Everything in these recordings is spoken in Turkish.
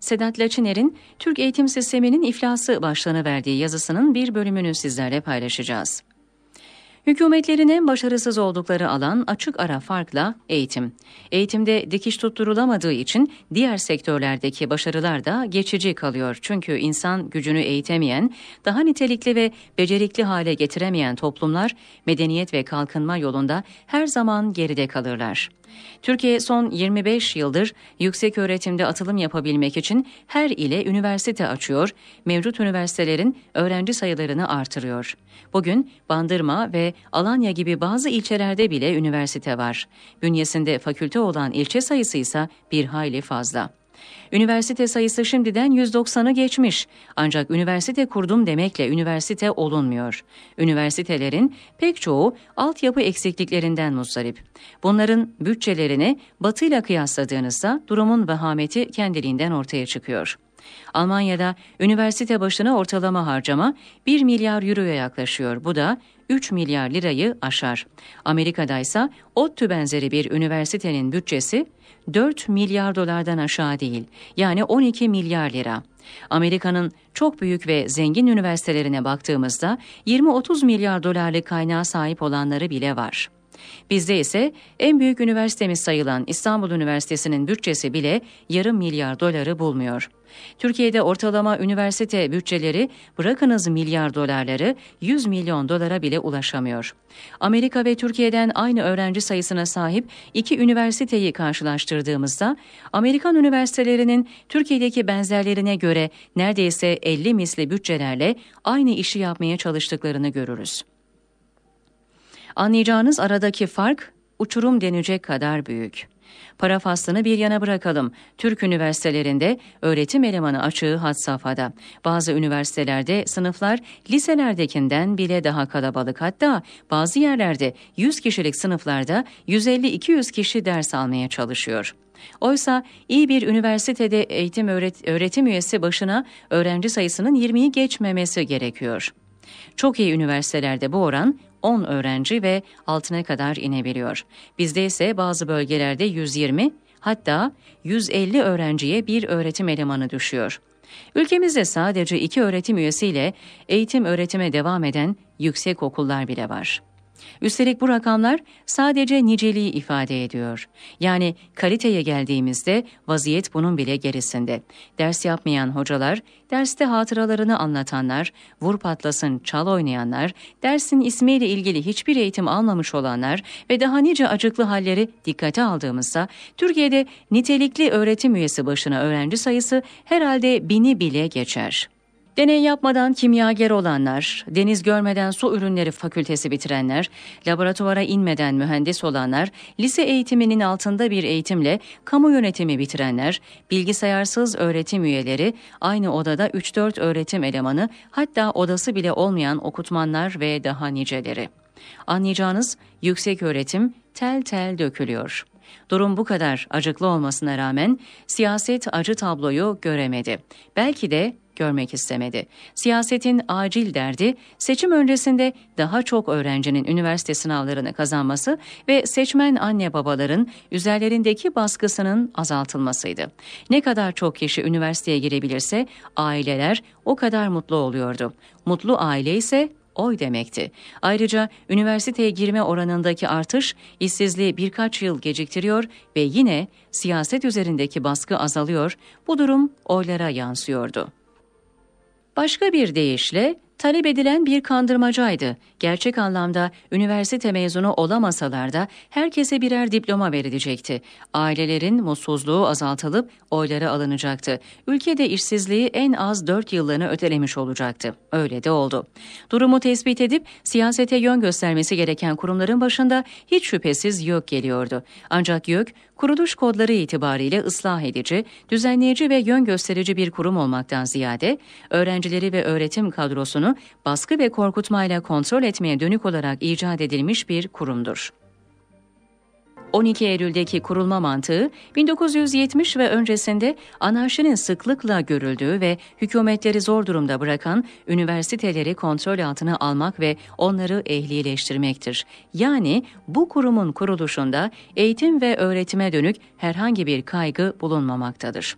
Sedat Laçiner'in Türk eğitim sisteminin iflası başlığını verdiği yazısının bir bölümünü sizlerle paylaşacağız. Hükümetlerinin başarısız oldukları alan açık ara farkla eğitim. Eğitimde dikiş tutturulamadığı için diğer sektörlerdeki başarılar da geçici kalıyor. Çünkü insan gücünü eğitemeyen, daha nitelikli ve becerikli hale getiremeyen toplumlar medeniyet ve kalkınma yolunda her zaman geride kalırlar. Türkiye son 25 yıldır yüksek öğretimde atılım yapabilmek için her ile üniversite açıyor, mevcut üniversitelerin öğrenci sayılarını artırıyor. Bugün Bandırma ve Alanya gibi bazı ilçelerde bile üniversite var. Bünyesinde fakülte olan ilçe sayısı ise bir hayli fazla. Üniversite sayısı şimdiden 190'ı geçmiş. Ancak üniversite kurdum demekle üniversite olunmuyor. Üniversitelerin pek çoğu altyapı eksikliklerinden muzdarip. Bunların bütçelerini batıyla kıyasladığınızda durumun vehameti kendiliğinden ortaya çıkıyor. Almanya'da üniversite başına ortalama harcama 1 milyar euroya yaklaşıyor. Bu da 3 milyar lirayı aşar. Amerika'da ise ODTÜ benzeri bir üniversitenin bütçesi 4 milyar dolardan aşağı değil yani 12 milyar lira. Amerika'nın çok büyük ve zengin üniversitelerine baktığımızda 20-30 milyar dolarlık kaynağa sahip olanları bile var. Bizde ise en büyük üniversitemiz sayılan İstanbul Üniversitesi'nin bütçesi bile yarım milyar doları bulmuyor. Türkiye'de ortalama üniversite bütçeleri bırakınız milyar dolarları 100 milyon dolara bile ulaşamıyor. Amerika ve Türkiye'den aynı öğrenci sayısına sahip iki üniversiteyi karşılaştırdığımızda Amerikan üniversitelerinin Türkiye'deki benzerlerine göre neredeyse 50 misli bütçelerle aynı işi yapmaya çalıştıklarını görürüz. Anlayacağınız aradaki fark uçurum denecek kadar büyük. Para faslını bir yana bırakalım. Türk üniversitelerinde öğretim elemanı açığı had safhada. Bazı üniversitelerde sınıflar liselerdekinden bile daha kalabalık. Hatta bazı yerlerde 100 kişilik sınıflarda 150-200 kişi ders almaya çalışıyor. Oysa iyi bir üniversitede eğitim öğret öğretim üyesi başına öğrenci sayısının 20'yi geçmemesi gerekiyor. Çok iyi üniversitelerde bu oran 10 öğrenci ve altına kadar inebiliyor. Bizde ise bazı bölgelerde 120 hatta 150 öğrenciye bir öğretim elemanı düşüyor. Ülkemizde sadece iki öğretim üyesiyle eğitim öğretime devam eden yüksek okullar bile var. Üstelik bu rakamlar sadece niceliği ifade ediyor. Yani kaliteye geldiğimizde vaziyet bunun bile gerisinde. Ders yapmayan hocalar, derste hatıralarını anlatanlar, vur patlasın çal oynayanlar, dersin ismiyle ilgili hiçbir eğitim almamış olanlar ve daha nice acıklı halleri dikkate aldığımızda Türkiye'de nitelikli öğretim üyesi başına öğrenci sayısı herhalde bini bile geçer. Deney yapmadan kimyager olanlar, deniz görmeden su ürünleri fakültesi bitirenler, laboratuvara inmeden mühendis olanlar, lise eğitiminin altında bir eğitimle kamu yönetimi bitirenler, bilgisayarsız öğretim üyeleri, aynı odada 3-4 öğretim elemanı, hatta odası bile olmayan okutmanlar ve daha niceleri. Anlayacağınız yüksek öğretim tel tel dökülüyor.'' Durum bu kadar acıklı olmasına rağmen siyaset acı tabloyu göremedi. Belki de görmek istemedi. Siyasetin acil derdi seçim öncesinde daha çok öğrencinin üniversite sınavlarını kazanması ve seçmen anne babaların üzerlerindeki baskısının azaltılmasıydı. Ne kadar çok kişi üniversiteye girebilirse aileler o kadar mutlu oluyordu. Mutlu aile ise oy demekti. Ayrıca üniversiteye girme oranındaki artış işsizliği birkaç yıl geciktiriyor ve yine siyaset üzerindeki baskı azalıyor. Bu durum oylara yansıyordu. Başka bir deyişle Talep edilen bir kandırmacaydı. Gerçek anlamda üniversite mezunu olamasalar da herkese birer diploma verilecekti. Ailelerin mutsuzluğu azaltılıp oyları alınacaktı. Ülkede işsizliği en az 4 yıllığını ötelemiş olacaktı. Öyle de oldu. Durumu tespit edip siyasete yön göstermesi gereken kurumların başında hiç şüphesiz YÖK geliyordu. Ancak YÖK kuruluş kodları itibariyle ıslah edici, düzenleyici ve yön gösterici bir kurum olmaktan ziyade öğrencileri ve öğretim kadrosunu baskı ve korkutmayla kontrol etmeye dönük olarak icat edilmiş bir kurumdur. 12 Eylül'deki kurulma mantığı 1970 ve öncesinde anarşinin sıklıkla görüldüğü ve hükümetleri zor durumda bırakan üniversiteleri kontrol altına almak ve onları ehlileştirmektir. Yani bu kurumun kuruluşunda eğitim ve öğretime dönük herhangi bir kaygı bulunmamaktadır.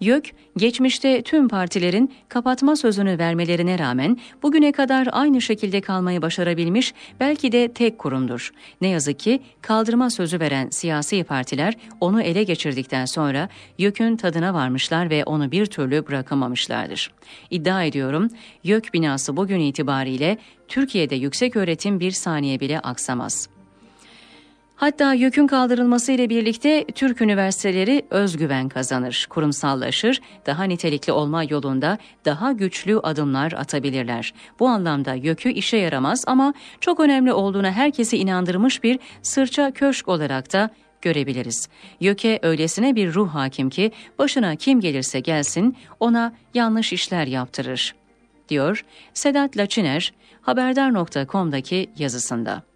YÖK, geçmişte tüm partilerin kapatma sözünü vermelerine rağmen bugüne kadar aynı şekilde kalmayı başarabilmiş belki de tek kurumdur. Ne yazık ki kaldırma sözü veren siyasi partiler onu ele geçirdikten sonra YÖK'ün tadına varmışlar ve onu bir türlü bırakamamışlardır. İddia ediyorum YÖK binası bugün itibariyle Türkiye'de yüksek öğretim bir saniye bile aksamaz. Hatta yükün kaldırılması ile birlikte Türk üniversiteleri özgüven kazanır, kurumsallaşır, daha nitelikli olma yolunda daha güçlü adımlar atabilirler. Bu anlamda yökü işe yaramaz ama çok önemli olduğuna herkesi inandırmış bir sırça köşk olarak da görebiliriz. Yöke öylesine bir ruh hakim ki başına kim gelirse gelsin ona yanlış işler yaptırır, diyor Sedat Laçiner haberdar.com'daki yazısında.